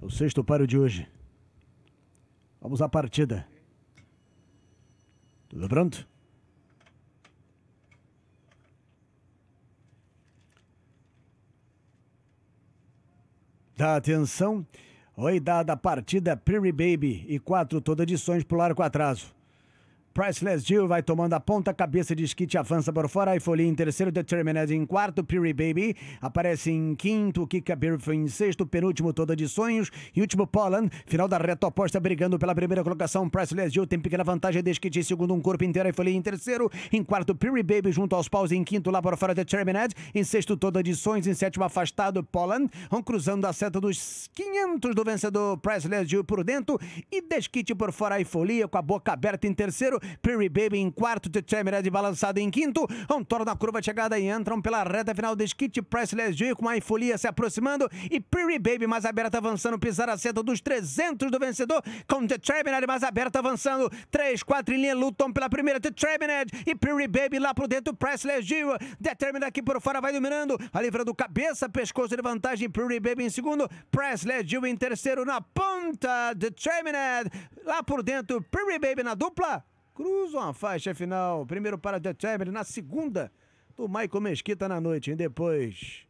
É o sexto paro de hoje. Vamos à partida. Tudo pronto? Dá atenção. Oi, dada a partida Prairie Baby e quatro todas edições sonhos pular com atraso. Priceless Jill vai tomando a ponta, cabeça de skit avança por fora. e Folia em terceiro, Determined em quarto, Piri Baby aparece em quinto, Kika Beautiful em sexto, penúltimo Toda de Sonhos e último Pollen. Final da reta oposta, brigando pela primeira colocação. Priceless Jill tem pequena vantagem de esquite em segundo, um corpo inteiro. e Folia em terceiro, em quarto, Piri Baby junto aos paus. Em quinto, lá por fora, Determined. Em sexto, Toda de Sonhos. Em sétimo, Afastado, Pollen. Vão cruzando a seta dos 500 do vencedor Priceless Jill por dentro e Desquite por fora. e Folia com a boca aberta em terceiro. Perry Baby em quarto, Temered é balançada em quinto, Antoro na curva chegada e entram pela reta final de Skit Priceless Joy com a Folia se aproximando e Perry Baby mais aberta avançando, pisar a seta dos 300 do vencedor, com The mais aberta avançando, 3, 4 em linha, lutam pela primeira, The Trebinet e Perry Baby lá por dentro, Priceless Joy, The aqui por fora vai dominando, a livra do cabeça, pescoço de vantagem, Perry Baby em segundo, Priceless Joy em terceiro, na ponta, The Trebinet, lá por dentro, Perry Baby na dupla, cruzam a faixa final. Primeiro para The Chamber na segunda do Michael Mesquita na noite. E depois